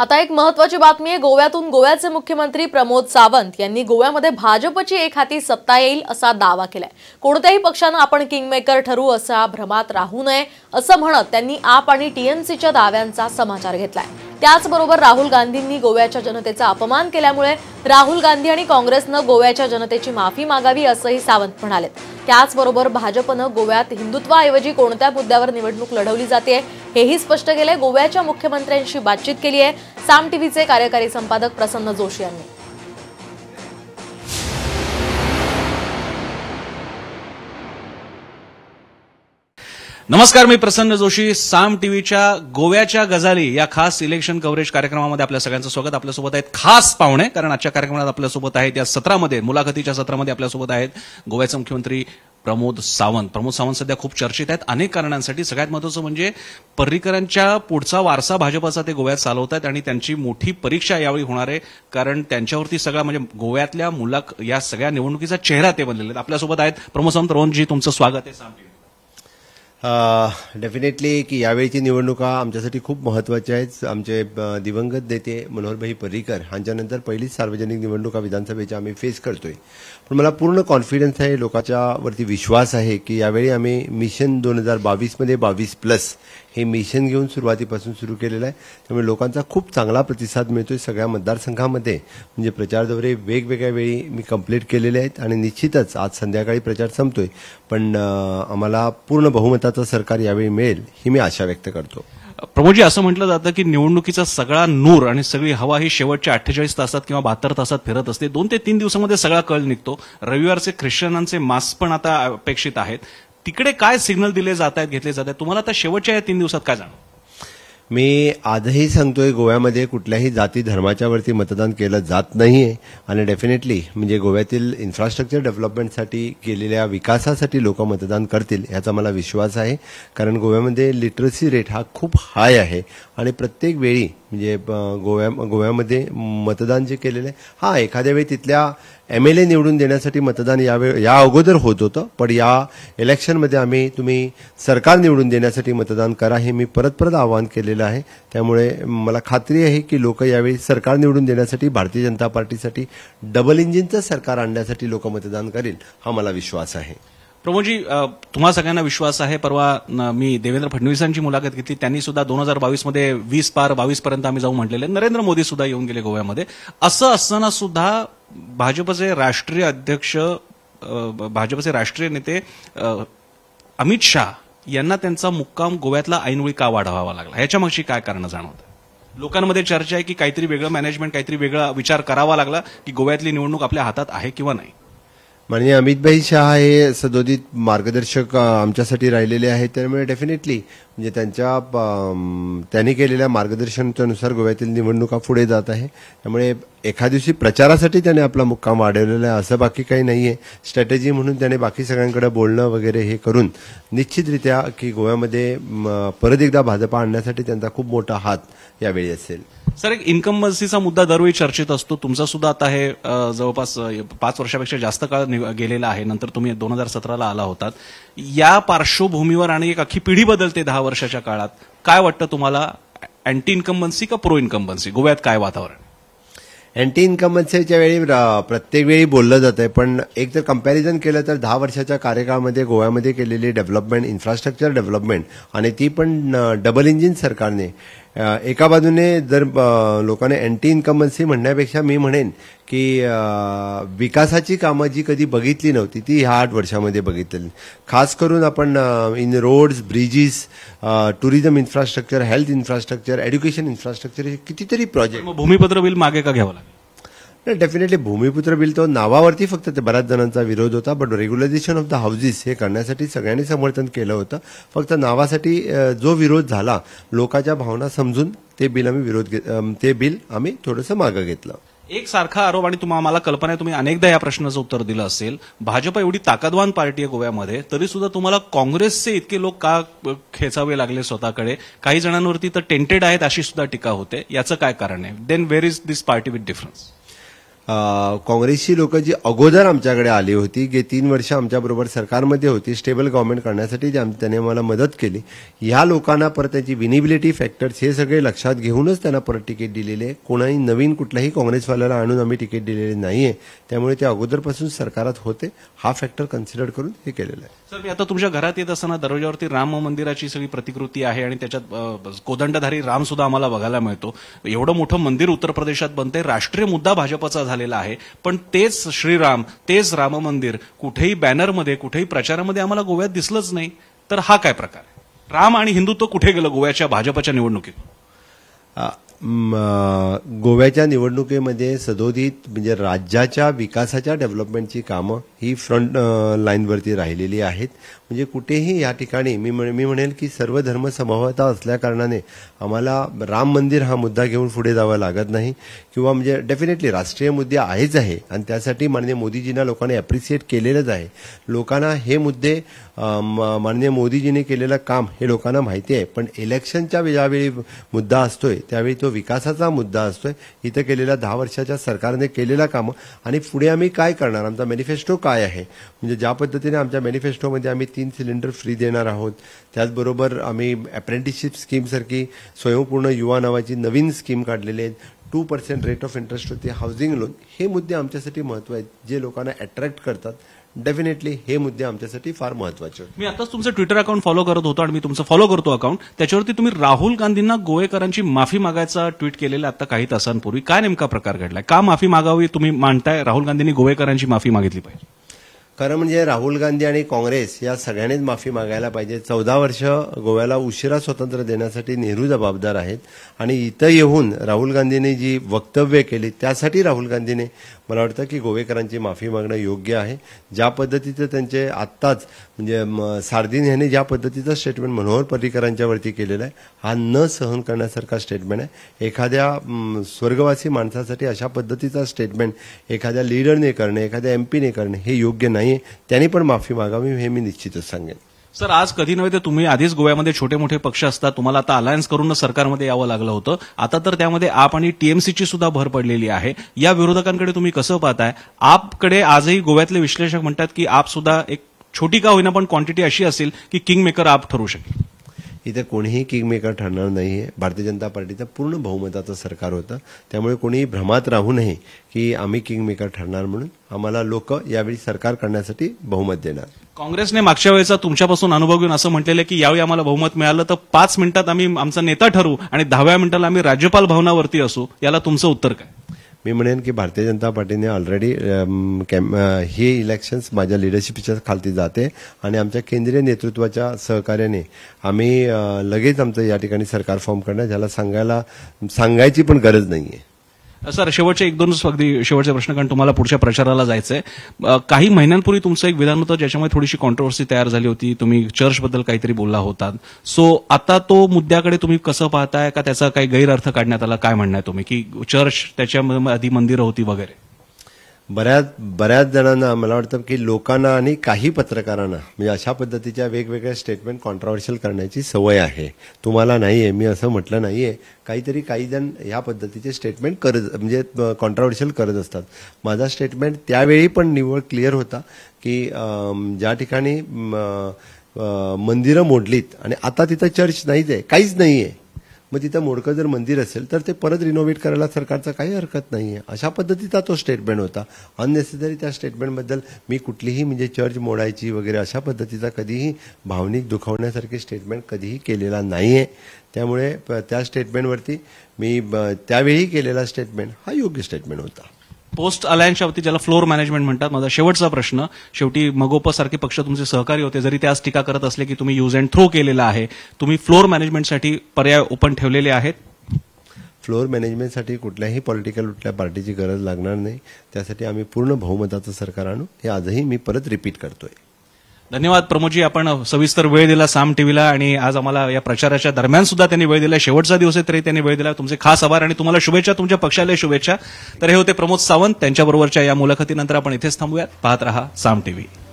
आता एक महत्वाची बातमी आहे गोव्यातून गोव्याचे मुख्यमंत्री प्रमोद सावंत यांनी गोव्यामध्ये भाजपची एक हाती सत्ता येईल असा दावा केलाय कोणत्याही पक्षानं आपण किंगमेकर ठरू असा भ्रमात राहू नये असं म्हणत त्यांनी आप आणि टीएमसीच्या दाव्यांचा समाचार घेतलाय त्याचबरोबर राहुल गांधींनी गोव्याच्या जनतेचा अपमान केल्यामुळे राहुल गांधी आणि काँग्रेसनं गोव्याच्या जनतेची माफी मागावी असंही सावंत म्हणाले त्याचबरोबर भाजपनं गोव्यात हिंदुत्वाऐवजी कोणत्या मुद्द्यावर निवडणूक लढवली जाते हेही स्पष्ट केलंय गोव्याच्या मुख्यमंत्र्यांशी बातचीत केली आहे साम टीव्हीचे कार्यकारी संपादक प्रसन्न जोशी यांनी नमस्कार मी प्रसन्न जोशी साम टीव्हीच्या गोव्याच्या गजाली या खास इलेक्शन कव्हरेज कार्यक्रमामध्ये आपल्या सगळ्यांचं स्वागत आपल्यासोबत आहेत खास पाहुणे कारण आजच्या कार्यक्रमात आपल्यासोबत आहेत या सत्रामध्ये मुलाखतीच्या सत्रामध्ये आपल्यासोबत आहेत गोव्याचे मुख्यमंत्री प्रमोद सावंत प्रमोद सावंत सध्या खूप चर्चेत आहेत अनेक कारणांसाठी सगळ्यात महत्वाचं म्हणजे पर्रिकरांच्या पुढचा वारसा भाजपाचा ते गोव्यात चालवत आहेत आणि त्यांची मोठी परीक्षा यावेळी होणार आहे कारण त्यांच्यावरती सगळा म्हणजे गोव्यातल्या मुलाक या सगळ्या निवडणुकीचा चेहरा ते बनलेले आहेत आपल्यासोबत आहेत प्रमोद सावंत रोहनजी तुमचं स्वागत आहे सामने डेफिनेटली की यावेळीची निवडणुका आमच्यासाठी खूप महत्वाची आहेत आमचे दिवंगत नेते मनोहरभाई पर्रीकर यांच्यानंतर पहिलीच सार्वजनिक निवडणुका विधानसभेच्या आम्ही फेस करतोय पण मला पूर्ण कॉन्फिडन्स आहे वरती विश्वास आहे की यावेळी आम्ही मिशन दोन हजार बावीसमध्ये बावीस प्लस हे मिशन घेऊन सुरुवातीपासून सुरू केलेलं आहे त्यामुळे लोकांचा खूप चांगला प्रतिसाद मिळतोय सगळ्या मतदारसंघामध्ये म्हणजे प्रचार दौरे वेगवेगळ्या वेळी मी कंप्लीट केलेले आहेत आणि निश्चितच आज संध्याकाळी प्रचार संपतोय पण आम्हाला पूर्ण बहुमता भारताचं सरकार यावेळी मिळेल ही मी आशा व्यक्त करतो प्रमोदजी असं म्हटलं जातं की निवडणुकीचा सगळा नूर आणि सगळी हवा ही शेवटच्या अठ्ठेचाळीस तासात किंवा बहात्तर तासात फिरत असते दोन ते तीन दिवसामध्ये सगळा कळ निघतो रविवारचे ख्रिश्चनांचे मास पण आता अपेक्षित आहेत तिकडे काय सिग्नल दिले जात आहेत घेतले जात आहेत तुम्हाला आता शेवटच्या या तीन दिवसात काय जाणवतं मी आजही सांगतोय गोव्यामध्ये कुठल्याही जाती धर्माच्यावरती मतदान केलं जात नाही आहे आणि डेफिनेटली म्हणजे गोव्यातील इन्फ्रास्ट्रक्चर डेव्हलपमेंटसाठी केलेल्या विकासासाठी लोक मतदान करतील याचा मला विश्वास आहे कारण गोव्यामध्ये लिटरसी रेट हा खूप हाय आहे आणि प्रत्येक वेळी म्हणजे गोव्या गोव्यामध्ये मतदान जे केलेलं आहे हा एखाद्या वेळी तिथल्या एम एल ए निवडून देण्यासाठी मतदान यावेळी या अगोदर होत होतं पण या इलेक्शनमध्ये आम्ही तुम्ही सरकार निवडून देण्यासाठी मतदान करा हे मी परत परत आवाहन केलेलं आहे त्यामुळे मला खात्री आहे की लोक यावेळी सरकार निवडून देण्यासाठी भारतीय जनता पार्टीसाठी डबल इंजिनचं सरकार आणण्यासाठी लोक मतदान करील हा मला विश्वास आहे प्रमोदजी तुम्हा सगळ्यांना विश्वास आहे परवा मी देवेंद्र फडणवीसांची मुलाखत घेतली त्यांनी सुद्धा दोन हजार बावीसमध्ये मध्ये वीस पार बावीस पर्यंत आम्ही जाऊ म्हटलेले नरेंद्र मोदी सुद्धा येऊन गेले गोव्यामध्ये असं असताना सुद्धा भाजपचे राष्ट्रीय अध्यक्ष भाजपचे राष्ट्रीय नेते अमित शाह यांना त्यांचा मुक्काम गोव्यातला ऐनवेळी का वाढवावा लागला ह्याच्या काय कारणं जाणवतं लोकांमध्ये चर्चा आहे की काहीतरी वेगळं मॅनेजमेंट काहीतरी वेगळा विचार करावा लागला की गोव्यातली निवडणूक आपल्या हातात आहे किंवा नाही माननीय अमितभाई शहा हे सदोदित मार्गदर्शक आमच्यासाठी राहिलेले आहेत त्यामुळे डेफिनेटली म्हणजे त्यांच्या त्यांनी केलेल्या मार्गदर्शनानुसार गोव्यातील निवडणुका पुढे जात आहे त्यामुळे एका दिवशी प्रचारासाठी त्याने आपला मुक्काम वाढवलेला आहे असं बाकी काही नाही आहे स्ट्रॅटेजी म्हणून त्याने बाकी सगळ्यांकडे बोलणं वगैरे हे करून निश्चितरित्या की गोव्यामध्ये परत एकदा भाजपा आणण्यासाठी त्यांचा खूप मोठा हात यावेळी असेल सर एक इन्कम मर्सीचा मुद्दा दरवेळी चर्चेत असतो तुमचा सुद्धा आता हे जवळपास पाच वर्षापेक्षा जास्त काळ गेलेला आहे नंतर तुम्ही दोन हजार सतराला आला होतात या पार्श्वभूमीवर आणि एक अख्खी पिढी बदलते दहा वर्षाच्या काळात काय वाटतं तुम्हाला अँटी इन्कम्बन्सी का प्रो इन्कम्बन्सी गोव्यात काय वातावरण अँटी इन्कम्बन्सीच्या वेळी प्रत्येक वेळी बोललं जातं पण एक जर कंपॅरिझन केलं तर दहा वर्षाच्या कार्यकाळामध्ये गोव्यामध्ये केलेली डेव्हलपमेंट इन्फ्रास्ट्रक्चर डेव्हलपमेंट आणि ती पण डबल इंजिन सरकारने एका बाजूने जर लोकांना अँटी इन्कम्बन्सी म्हणण्यापेक्षा मी म्हणेन की विकासाची कामं जी कधी बघितली नव्हती ती ह्या आठ वर्षामध्ये बघितलेली खास करून आपण in roads bridges tourism infrastructure health infrastructure education infrastructure हे कितीतरी प्रोजेक्ट भूमिपत्र बिल मागे का घ्यावं लागेल डेफिनेटली भूमिपुत्र बिल तो नावावरती फक्त ते बऱ्याच जणांचा विरोध होता but regularisation of the houses हे करण्यासाठी सगळ्यांनी समर्थन केलं होतं फक्त नावासाठी जो विरोध झाला लोकांच्या भावना समजून ते बिल आम्ही विरोध ते बिल आम्ही थोडंसं मागं घेतलं एक सारखा आरोप आणि तुम्हाला मला कल्पना आहे तुम्ही अनेकदा या प्रश्नाचं उत्तर दिलं असेल भाजप एवढी ताकदवान पार्टी आहे गोव्यामध्ये तरी सुद्धा तुम्हाला काँग्रेसचे इतके लोक का खेचावे लागले स्वतःकडे काही जणांवरती तर टेंटेड आहेत अशी सुद्धा टीका होते याचं काय कारण आहे then where is this party with difference काँग्रेसची लोक जी अगोदर आमच्याकडे आली होती गे तीन वर्ष आमच्याबरोबर सरकारमध्ये होती स्टेबल गव्हर्नमेंट करण्यासाठी त्याने मला मदत केली ह्या लोकांना परत त्यांची विनिबिलिटी फॅक्टर्स हे सगळे लक्षात घेऊनच त्यांना परत तिकीट दिलेले आहे कोणाही नवीन कुठल्याही काँग्रेसवाल्याला आणून आम्ही तिकीट दिलेले नाही त्यामुळे ते अगोदरपासून सरकारात होते हा फॅक्टर कन्सिडर करून हे केलेलं आहे सर मी आता तुमच्या घरात येत असताना दरवाजावरती राम मंदिराची सगळी प्रतिकृती आहे आणि त्याच्यात कोदंडधारी राम सुद्धा आम्हाला बघायला मिळतो एवढं मोठं मंदिर उत्तर प्रदेशात बनते राष्ट्रीय मुद्दा भाजपाचा झालेला आहे पण तेच श्रीराम तेच राम मंदिर कुठेही बॅनरमध्ये कुठेही प्रचारामध्ये आम्हाला गोव्यात दिसलंच नाही तर हा काय प्रकार राम आणि हिंदुत्व कुठे गेलं गोव्याच्या भाजपच्या निवडणुकीत गोव्याच्या निवडणुकीमध्ये सदोदित म्हणजे राज्याच्या विकासाच्या डेव्हलपमेंटची कामं ही फ्रंट लाईनवरती राहिलेली आहेत म्हणजे कुठेही या ठिकाणी मी मी म्हणेल की सर्व धर्म समभावता असल्याकारणाने आम्हाला राम मंदिर हा मुद्दा घेऊन पुढे जावा लागत नाही किंवा म्हणजे डेफिनेटली राष्ट्रीय मुद्दे आहेच आहे आणि त्यासाठी माननीय मोदीजींना लोकांनी अप्रिसिएट केलेलंच आहे लोकांना हे मुद्दे माननीय मोदीजींनी केलेलं काम हे लोकांना माहिती आहे पण इलेक्शनच्या ज्यावेळी मुद्दा असतोय त्यावेळी तो विकासाचा मुद्दा असतोय इथं केलेल्या दहा वर्षाच्या सरकारने केलेला कामं आणि पुढे आम्ही काय करणार आमचा मॅनिफेस्टो काय आहे म्हणजे ज्या पद्धतीने आमच्या मॅनिफेस्टोमध्ये आम्ही तीन सिलेंडर फ्री देणार आहोत त्याचबरोबर आम्ही अप्रेंटिसशिप स्कीमसारखी स्वयंपूर्ण युवा नावाची नवीन स्कीम काढलेली आहेत two percent rate of interest होती हाऊसिंग लोन हे मुद्दे आमच्यासाठी महत्व आहेत जे लोकांना अट्रॅक्ट करतात डेफिनेटली हे मुद्दे आमच्यासाठी फार महत्वाचे मी आताच तुमचं ट्विटर अकाउंट फॉलो करत होतो आणि मी तुमचं फॉलो करतो अकाउंट त्याच्यावरती तुम्ही राहुल गांधींना गोवेकरांची माफी मागायचा ट्विट केलेला आता काही तासांपूर्वी काय नेमका प्रकार घडलाय का माफी मागावी तुम्ही मांडताय राहुल गांधींनी गोवेकरांची माफी मागितली पाहिजे खरं म्हणजे राहुल गांधी आणि काँग्रेस या सगळ्यांनीच माफी मागायला पाहिजे चौदा वर्ष गोव्याला उशिरा स्वातंत्र्य देण्यासाठी नेहरू जबाबदार आहेत आणि इथं येऊन राहुल गांधींनी जी वक्तव्य केली त्यासाठी राहुल गांधीने मला वाटतं की गोवेकरांची माफी मागणं योग्य आहे ज्या पद्धतीचं त्यांचे आत्ताच म्हणजे सार्दिन यांनी ज्या पद्धतीचं स्टेटमेंट मनोहर पर्रिकरांच्यावरती केलेलं आहे हा न सहन करण्यासारखा स्टेटमेंट आहे एखाद्या स्वर्गवासी माणसासाठी अशा पद्धतीचा स्टेटमेंट एखाद्या लीडरने करणे एखाद्या एम पीने करणे हे योग्य नाही त्यांनी पण माफी मागावी हे मी निश्चितच सांगेन सर आज कधी नव्हे तर तुम्ही आधीच गोव्यामध्ये छोटे मोठे पक्ष असतात तुम्हाला आता अलायन्स करून सरकारमध्ये यावं लागलं होतं आता तर त्यामध्ये आप आणि टीएमसीची सुद्धा भर पडलेली आहे या विरोधकांकडे तुम्ही कसं पाहताय आपकडे आजही गोव्यातले विश्लेषक म्हणतात की आप सुद्धा एक छोटी का होईना पण क्वांटिटी अशी असेल की किंग मेकर आप ठरू शकेल इथे कोणीही किंगमेकर ठरणार नाही आहे भारतीय जनता पार्टीचं पूर्ण बहुमताचं सरकार होतं त्यामुळे कोणीही भ्रमात राहू नये की आम्ही किंगमेकर ठरणार म्हणून आम्हाला लोक यावेळी सरकार करण्यासाठी बहुमत देणार काँग्रेसने मागच्या वेळेचा तुमच्यापासून अनुभव घेऊन असं म्हटलेलं की यावेळी आम्हाला बहुमत मिळालं तर पाच मिनिटात आम्ही आमचा नेता ठरवू आणि दहाव्या मिनिटाला आम्ही राज्यपाल भवनावरती असू याला तुमचं उत्तर काय मी म्हणेन की भारतीय जनता पार्टीने ऑलरेडी हे इलेक्शन्स माझ्या लिडरशिपच्या खालती जाते आणि आमच्या केंद्रीय नेतृत्वाच्या सहकार्याने आम्ही लगेच आमचं या ठिकाणी सरकार फॉर्म करणं ज्याला सांगायला सांगायची पण गरज नाही आहे सर शेवटचे एक दोनच अगदी शेवटचे प्रश्न कारण तुम्हाला पुढच्या प्रचाराला जायचंय काही महिन्यांपूर्वी तुमचं एक विधान होतं ज्याच्यामुळे थोडीशी कॉन्ट्रोवर्सी तयार झाली होती तुम्ही चर्चबद्दल काहीतरी बोलला होता सो आता तो मुद्द्याकडे तुम्ही कसं पाहताय का त्याचा काही गैरअर्थ काढण्यात आला काय म्हणणार तुम्ही की चर्च त्याच्या आधी मंदिरं होती वगैरे बऱ्याच बऱ्याच जणांना मला वाटतं की लोकांना आणि काही पत्रकारांना म्हणजे अशा पद्धतीच्या वेगवेगळ्या स्टेटमेंट कॉन्ट्रॉवर्शियल करण्याची सवय आहे तुम्हाला नाही आहे मी असं म्हटलं नाही आहे काहीतरी काही जण ह्या पद्धतीचे स्टेटमेंट करत म्हणजे कॉन्ट्रॉवर्शियल करत असतात माझा स्टेटमेंट त्यावेळी पण निव्वळ क्लिअर होता की ज्या ठिकाणी मंदिरं मोडलीत आणि आता तिथं चर्च नाहीच आहे काहीच नाही आहे मग तिथं मोडकं जर मंदिर असेल तर ते परत रिनोव्हेट करायला सरकारचा काही हरकत नाही आहे अशा पद्धतीचा तो स्टेटमेंट होता अननेसेसरी त्या स्टेटमेंटबद्दल मी कुठलीही म्हणजे चर्च मोडायची वगैरे अशा पद्धतीचा कधीही भावनिक दुखावण्यासारखे स्टेटमेंट कधीही केलेला नाही आहे त्यामुळे त्या स्टेटमेंटवरती मी त्यावेळी केलेला स्टेटमेंट हा योग्य स्टेटमेंट होता पोस्ट अलायन्सच्या वती ज्याला फ्लोर मॅनेजमेंट म्हणतात माझा शेवटचा प्रश्न शेवटी मगोप सारखे पक्ष तुमचे सहकारी होते जरी ते आज टीका करत असले की तुम्ही यूज अँड थ्रो केलेला आहे तुम्ही फ्लोर मॅनेजमेंटसाठी पर्याय ओपन ठेवलेले आहेत फ्लोअर मॅनेजमेंटसाठी कुठल्याही पॉलिटिकल कुठल्या पार्टीची गरज लागणार नाही त्यासाठी आम्ही पूर्ण बहुमताचं सरकार आणू हे आजही मी परत रिपीट करतोय धन्यवाद प्रमोदजी आपण सविस्तर वेळ दिला साम टीव्हीला आणि आज आम्हाला या प्रचाराच्या दरम्यान सुद्धा त्यांनी वेळ दिला शेवटचा दिवस आहे तरी त्यांनी वेळ दिला तुमचे खास आभार आणि तुम्हाला शुभेच्छा तुमच्या पक्षाला शुभेच्छा तर हे होते प्रमोद सावंत त्यांच्याबरोबरच्या या मुलाखतीनंतर आपण इथेच थांबूयात पाहत रहा साम टीव्ही